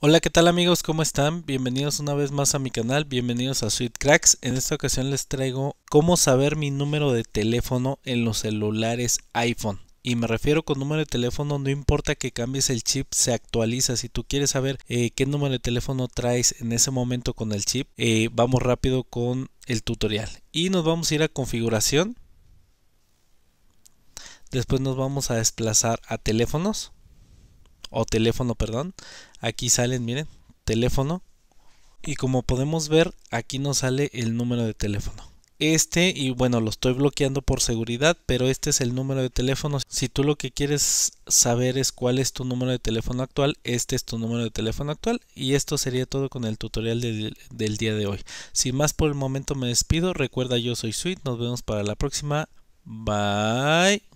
Hola, ¿qué tal amigos? ¿Cómo están? Bienvenidos una vez más a mi canal, bienvenidos a Sweet Cracks. En esta ocasión les traigo cómo saber mi número de teléfono en los celulares iPhone. Y me refiero con número de teléfono, no importa que cambies el chip, se actualiza. Si tú quieres saber eh, qué número de teléfono traes en ese momento con el chip, eh, vamos rápido con el tutorial. Y nos vamos a ir a configuración. Después nos vamos a desplazar a teléfonos o teléfono, perdón. Aquí salen, miren, teléfono. Y como podemos ver, aquí nos sale el número de teléfono. Este, y bueno, lo estoy bloqueando por seguridad, pero este es el número de teléfono. Si tú lo que quieres saber es cuál es tu número de teléfono actual, este es tu número de teléfono actual. Y esto sería todo con el tutorial del día de hoy. Sin más por el momento me despido. Recuerda, yo soy Sweet. Nos vemos para la próxima. Bye.